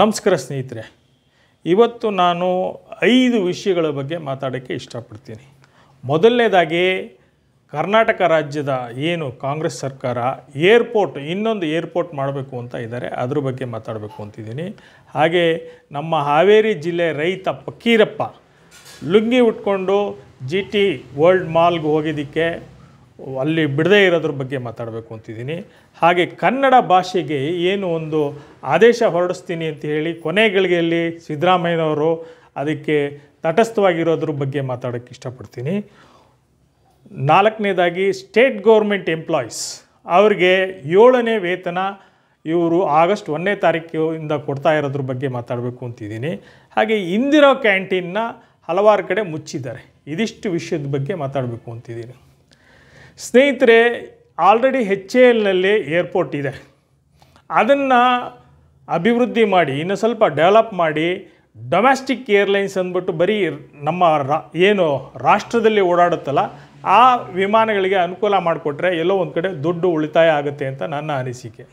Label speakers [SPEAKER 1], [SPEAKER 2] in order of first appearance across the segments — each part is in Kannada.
[SPEAKER 1] ನಮಸ್ಕಾರ ಸ್ನೇಹಿತರೆ ಇವತ್ತು ನಾನು ಐದು ವಿಷಯಗಳ ಬಗ್ಗೆ ಮಾತಾಡೋಕ್ಕೆ ಇಷ್ಟಪಡ್ತೀನಿ ಮೊದಲನೇದಾಗಿ ಕರ್ನಾಟಕ ರಾಜ್ಯದ ಏನು ಕಾಂಗ್ರೆಸ್ ಸರ್ಕಾರ ಏರ್ಪೋರ್ಟ್ ಇನ್ನೊಂದು ಏರ್ಪೋರ್ಟ್ ಮಾಡಬೇಕು ಅಂತ ಇದ್ದಾರೆ ಅದ್ರ ಬಗ್ಗೆ ಮಾತಾಡಬೇಕು ಅಂತಿದ್ದೀನಿ ಹಾಗೆ ನಮ್ಮ ಹಾವೇರಿ ಜಿಲ್ಲೆ ರೈತ ಪಕ್ಕೀರಪ್ಪ ಲುಂಗಿ ಉಟ್ಕೊಂಡು ಜಿ ಟಿ ವರ್ಲ್ಡ್ ಮಾಲ್ಗೆ ಹೋಗಿದ್ದಕ್ಕೆ ಅಲ್ಲಿ ಬಿಡದೇ ಇರೋದ್ರ ಬಗ್ಗೆ ಮಾತಾಡಬೇಕು ಅಂತಿದ್ದೀನಿ ಹಾಗೆ ಕನ್ನಡ ಭಾಷೆಗೆ ಏನು ಒಂದು ಆದೇಶ ಹೊರಡಿಸ್ತೀನಿ ಅಂತ ಹೇಳಿ ಕೊನೆ ಗಳಿಗೆಯಲ್ಲಿ ಸಿದ್ದರಾಮಯ್ಯನವರು ಅದಕ್ಕೆ ತಟಸ್ಥವಾಗಿರೋದ್ರ ಬಗ್ಗೆ ಮಾತಾಡೋಕ್ಕೆ ಇಷ್ಟಪಡ್ತೀನಿ ನಾಲ್ಕನೇದಾಗಿ ಸ್ಟೇಟ್ ಗೌರ್ಮೆಂಟ್ ಎಂಪ್ಲಾಯೀಸ್ ಅವ್ರಿಗೆ ಏಳನೇ ವೇತನ ಇವರು ಆಗಸ್ಟ್ ಒಂದನೇ ತಾರೀಕಿಂದ ಕೊಡ್ತಾ ಇರೋದ್ರ ಬಗ್ಗೆ ಮಾತಾಡಬೇಕು ಅಂತಿದ್ದೀನಿ ಹಾಗೆ ಇಂದಿರೋ ಕ್ಯಾಂಟೀನ್ನ ಹಲವಾರು ಕಡೆ ಮುಚ್ಚಿದ್ದಾರೆ ಇದಿಷ್ಟು ವಿಷಯದ ಬಗ್ಗೆ ಮಾತಾಡಬೇಕು ಅಂತಿದ್ದೀನಿ ಸ್ನೇಹಿತರೆ ಆಲ್ರೆಡಿ ಹೆಚ್ ಎ ಎಲ್ನಲ್ಲಿ ಏರ್ಪೋರ್ಟ್ ಇದೆ ಅದನ್ನು ಅಭಿವೃದ್ಧಿ ಮಾಡಿ ಇನ್ನು ಸ್ವಲ್ಪ ಡೆವಲಪ್ ಮಾಡಿ ಡೊಮೆಸ್ಟಿಕ್ ಏರ್ಲೈನ್ಸ್ ಅಂದ್ಬಿಟ್ಟು ಬರೀ ನಮ್ಮ ರಾ ಏನು ರಾಷ್ಟ್ರದಲ್ಲಿ ಓಡಾಡುತ್ತಲ್ಲ ಆ ವಿಮಾನಗಳಿಗೆ ಅನುಕೂಲ ಮಾಡಿಕೊಟ್ರೆ ಎಲ್ಲೋ ಒಂದು ಕಡೆ ದುಡ್ಡು ಉಳಿತಾಯ ಆಗುತ್ತೆ ಅಂತ ನನ್ನ ಅನಿಸಿಕೆ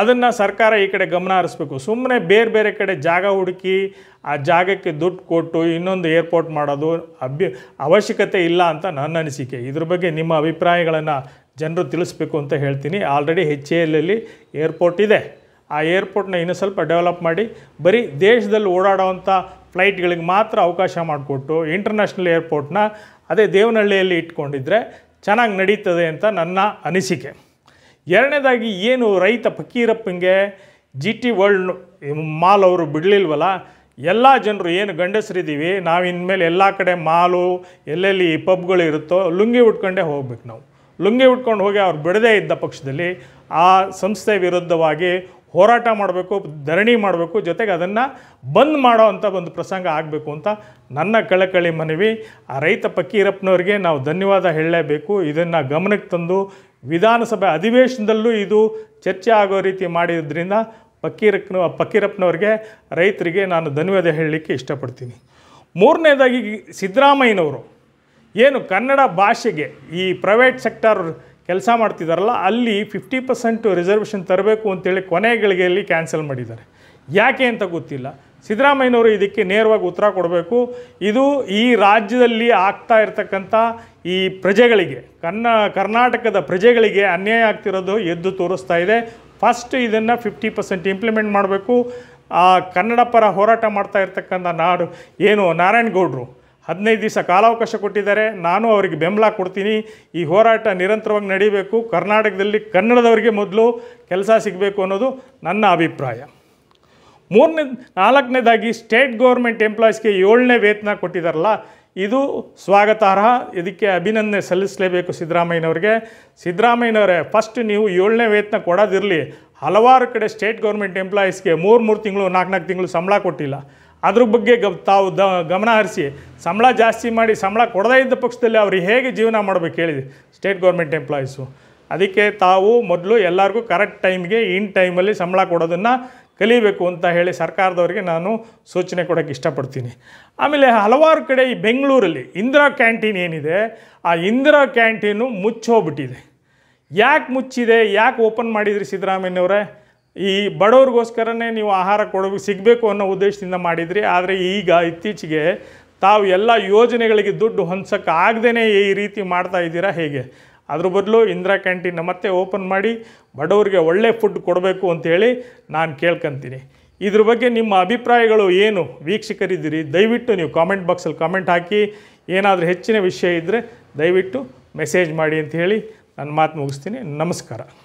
[SPEAKER 1] ಅದನ್ನು ಸರ್ಕಾರ ಈ ಕಡೆ ಗಮನ ಹರಿಸ್ಬೇಕು ಸುಮ್ಮನೆ ಬೇರೆ ಬೇರೆ ಕಡೆ ಜಾಗ ಹುಡುಕಿ ಆ ಜಾಗಕ್ಕೆ ದುಡ್ಡು ಕೊಟ್ಟು ಇನ್ನೊಂದು ಏರ್ಪೋರ್ಟ್ ಮಾಡೋದು ಅಭ್ಯ ಅವಶ್ಯಕತೆ ಇಲ್ಲ ಅಂತ ನನ್ನ ಅನಿಸಿಕೆ ಇದ್ರ ಬಗ್ಗೆ ನಿಮ್ಮ ಅಭಿಪ್ರಾಯಗಳನ್ನು ಜನರು ತಿಳಿಸ್ಬೇಕು ಅಂತ ಹೇಳ್ತೀನಿ ಆಲ್ರೆಡಿ ಹೆಚ್ ಎಲ್ಲಲ್ಲಿ ಏರ್ಪೋರ್ಟ್ ಇದೆ ಆ ಏರ್ಪೋರ್ಟ್ನ ಇನ್ನೂ ಸ್ವಲ್ಪ ಡೆವಲಪ್ ಮಾಡಿ ಬರೀ ದೇಶದಲ್ಲಿ ಓಡಾಡೋವಂಥ ಫ್ಲೈಟ್ಗಳಿಗೆ ಮಾತ್ರ ಅವಕಾಶ ಮಾಡಿಕೊಟ್ಟು ಇಂಟರ್ನ್ಯಾಷನಲ್ ಏರ್ಪೋರ್ಟ್ನ ಅದೇ ದೇವನಹಳ್ಳಿಯಲ್ಲಿ ಇಟ್ಕೊಂಡಿದ್ರೆ ಚೆನ್ನಾಗಿ ನಡೀತದೆ ಅಂತ ನನ್ನ ಅನಿಸಿಕೆ ಎರಡನೇದಾಗಿ ಏನು ರೈತ ಫಕೀರಪ್ಪಂಗೆ ಜಿ ಟಿ ವರ್ಲ್ಡ್ ಮಾಲ್ ಅವರು ಬಿಡಲಿಲ್ವಲ್ಲ ಎಲ್ಲ ಜನರು ಏನು ಗಂಡಸರಿದ್ದೀವಿ ನಾವು ಇನ್ಮೇಲೆ ಎಲ್ಲ ಕಡೆ ಮಾಲು ಎಲ್ಲೆಲ್ಲಿ ಪಬ್ಗಳು ಇರುತ್ತೋ ಲುಂಗಿ ಉಟ್ಕೊಂಡೇ ಹೋಗ್ಬೇಕು ನಾವು ಲುಂಗಿ ಉಟ್ಕೊಂಡು ಹೋಗಿ ಅವ್ರು ಬಿಡದೇ ಇದ್ದ ಪಕ್ಷದಲ್ಲಿ ಆ ಸಂಸ್ಥೆ ವಿರುದ್ಧವಾಗಿ ಹೋರಾಟ ಮಾಡಬೇಕು ಧರಣಿ ಮಾಡಬೇಕು ಜೊತೆಗೆ ಅದನ್ನು ಬಂದ್ ಮಾಡೋ ಅಂಥ ಒಂದು ಪ್ರಸಂಗ ಆಗಬೇಕು ಅಂತ ನನ್ನ ಕಳಕಳಿ ಮನವಿ ಆ ರೈತ ಪಕ್ಕೀರಪ್ಪನವ್ರಿಗೆ ನಾವು ಧನ್ಯವಾದ ಹೇಳಲೇಬೇಕು ಇದನ್ನು ಗಮನಕ್ಕೆ ತಂದು ವಿಧಾನಸಭೆ ಅಧಿವೇಶನದಲ್ಲೂ ಇದು ಚರ್ಚೆ ಆಗೋ ರೀತಿ ಮಾಡಿದ್ದರಿಂದ ಫಕೀರಕ್ಕನ ಫಕೀರಪ್ಪನವ್ರಿಗೆ ರೈತರಿಗೆ ನಾನು ಧನ್ಯವಾದ ಹೇಳಲಿಕ್ಕೆ ಇಷ್ಟಪಡ್ತೀನಿ ಮೂರನೇದಾಗಿ ಸಿದ್ದರಾಮಯ್ಯನವರು ಏನು ಕನ್ನಡ ಭಾಷೆಗೆ ಈ ಪ್ರೈವೇಟ್ ಸೆಕ್ಟರ್ ಕೆಲಸ ಮಾಡ್ತಿದ್ದಾರಲ್ಲ ಅಲ್ಲಿ ಫಿಫ್ಟಿ ಪರ್ಸೆಂಟು ರಿಸರ್ವೇಷನ್ ತರಬೇಕು ಅಂತೇಳಿ ಕೊನೆಗಳಿಗೆಯಲ್ಲಿ ಕ್ಯಾನ್ಸಲ್ ಮಾಡಿದ್ದಾರೆ ಯಾಕೆ ಅಂತ ಗೊತ್ತಿಲ್ಲ ಸಿದ್ದರಾಮಯ್ಯನವರು ಇದಕ್ಕೆ ನೇರವಾಗಿ ಉತ್ತರ ಕೊಡಬೇಕು ಇದು ಈ ರಾಜ್ಯದಲ್ಲಿ ಆಗ್ತಾ ಇರತಕ್ಕಂಥ ಈ ಪ್ರಜೆಗಳಿಗೆ ಕನ್ನ ಕರ್ನಾಟಕದ ಪ್ರಜೆಗಳಿಗೆ ಅನ್ಯಾಯ ಆಗ್ತಿರೋದು ಎದ್ದು ತೋರಿಸ್ತಾ ಇದೆ ಫಸ್ಟ್ ಇದನ್ನು ಫಿಫ್ಟಿ ಪರ್ಸೆಂಟ್ ಇಂಪ್ಲಿಮೆಂಟ್ ಮಾಡಬೇಕು ಆ ಕನ್ನಡ ಪರ ಹೋರಾಟ ಮಾಡ್ತಾ ಇರ್ತಕ್ಕಂಥ ನಾಡು ಏನು ನಾರಾಯಣಗೌಡರು ಹದಿನೈದು ದಿವಸ ಕಾಲಾವಕಾಶ ಕೊಟ್ಟಿದ್ದಾರೆ ನಾನು ಅವರಿಗೆ ಬೆಂಬಲ ಕೊಡ್ತೀನಿ ಈ ಹೋರಾಟ ನಿರಂತರವಾಗಿ ನಡೀಬೇಕು ಕರ್ನಾಟಕದಲ್ಲಿ ಕನ್ನಡದವರಿಗೆ ಮೊದಲು ಕೆಲಸ ಸಿಗಬೇಕು ಅನ್ನೋದು ನನ್ನ ಅಭಿಪ್ರಾಯ ಮೂರನೇ ನಾಲ್ಕನೇದಾಗಿ ಸ್ಟೇಟ್ ಗೌರ್ಮೆಂಟ್ ಎಂಪ್ಲಾಯ್ಸ್ಗೆ ಏಳನೇ ವೇತನ ಕೊಟ್ಟಿದ್ದಾರಲ್ಲ ಇದು ಸ್ವಾಗತಾರ್ಹ ಇದಕ್ಕೆ ಅಭಿನಂದನೆ ಸಲ್ಲಿಸಲೇಬೇಕು ಸಿದ್ದರಾಮಯ್ಯನವ್ರಿಗೆ ಸಿದ್ದರಾಮಯ್ಯನವರೇ ಫಸ್ಟ್ ನೀವು ಏಳನೇ ವೇತನ ಕೊಡೋದಿರಲಿ ಹಲವಾರು ಕಡೆ ಸ್ಟೇಟ್ ಗೌರ್ಮೆಂಟ್ ಎಂಪ್ಲಾಯೀಸ್ಗೆ ಮೂರು ಮೂರು ತಿಂಗಳು ನಾಲ್ಕು ನಾಲ್ಕು ತಿಂಗಳು ಸಂಬಳ ಕೊಟ್ಟಿಲ್ಲ ಅದ್ರ ಬಗ್ಗೆ ಗ ತಾವು ದ ಗಮನ ಹರಿಸಿ ಸಂಬಳ ಜಾಸ್ತಿ ಮಾಡಿ ಸಂಬಳ ಕೊಡದೇ ಇದ್ದ ಪಕ್ಷದಲ್ಲಿ ಅವ್ರು ಹೇಗೆ ಜೀವನ ಮಾಡಬೇಕು ಹೇಳಿದೆ ಸ್ಟೇಟ್ ಗೌರ್ಮೆಂಟ್ ಎಂಪ್ಲಾಯೀಸು ಅದಕ್ಕೆ ತಾವು ಮೊದಲು ಎಲ್ಲರಿಗೂ ಕರೆಕ್ಟ್ ಟೈಮ್ಗೆ ಇನ್ ಟೈಮಲ್ಲಿ ಸಂಬಳ ಕೊಡೋದನ್ನು ಕಲಿಬೇಕು ಅಂತ ಹೇಳಿ ಸರ್ಕಾರದವರಿಗೆ ನಾನು ಸೂಚನೆ ಕೊಡೋಕೆ ಇಷ್ಟಪಡ್ತೀನಿ ಆಮೇಲೆ ಹಲವಾರು ಕಡೆ ಈ ಬೆಂಗಳೂರಲ್ಲಿ ಇಂದಿರಾ ಕ್ಯಾಂಟೀನ್ ಏನಿದೆ ಆ ಇಂದಿರಾ ಕ್ಯಾಂಟೀನು ಮುಚ್ಚೋಗ್ಬಿಟ್ಟಿದೆ ಯಾಕೆ ಮುಚ್ಚಿದೆ ಯಾಕೆ ಓಪನ್ ಮಾಡಿದ್ರಿ ಸಿದ್ದರಾಮಯ್ಯವರೇ ಈ ಬಡವ್ರಿಗೋಸ್ಕರನೇ ನೀವು ಆಹಾರ ಕೊಡಬೇಕು ಸಿಗಬೇಕು ಅನ್ನೋ ಉದ್ದೇಶದಿಂದ ಮಾಡಿದ್ರಿ ಆದರೆ ಈಗ ಇತ್ತೀಚೆಗೆ ತಾವು ಎಲ್ಲ ಯೋಜನೆಗಳಿಗೆ ದುಡ್ಡು ಹೊಂದ್ಸೋಕ್ಕಾಗ್ದೇ ಈ ರೀತಿ ಮಾಡ್ತಾ ಇದ್ದೀರಾ ಹೇಗೆ ಅದ್ರ ಬದಲು ಇಂದಿರಾ ಕ್ಯಾಂಟೀನ್ ಮತ್ತೆ ಓಪನ್ ಮಾಡಿ ಬಡವರಿಗೆ ಒಳ್ಳೆ ಫುಡ್ ಕೊಡಬೇಕು ಹೇಳಿ ನಾನು ಕೇಳ್ಕೊಂತೀನಿ ಇದ್ರ ಬಗ್ಗೆ ನಿಮ್ಮ ಅಭಿಪ್ರಾಯಗಳು ಏನು ವೀಕ್ಷಕರಿದ್ದೀರಿ ದಯವಿಟ್ಟು ನೀವು ಕಾಮೆಂಟ್ ಬಾಕ್ಸಲ್ಲಿ ಕಾಮೆಂಟ್ ಹಾಕಿ ಏನಾದರೂ ಹೆಚ್ಚಿನ ವಿಷಯ ಇದ್ದರೆ ದಯವಿಟ್ಟು ಮೆಸೇಜ್ ಮಾಡಿ ಅಂತ ಹೇಳಿ ನನ್ನ ಮಾತು ಮುಗಿಸ್ತೀನಿ ನಮಸ್ಕಾರ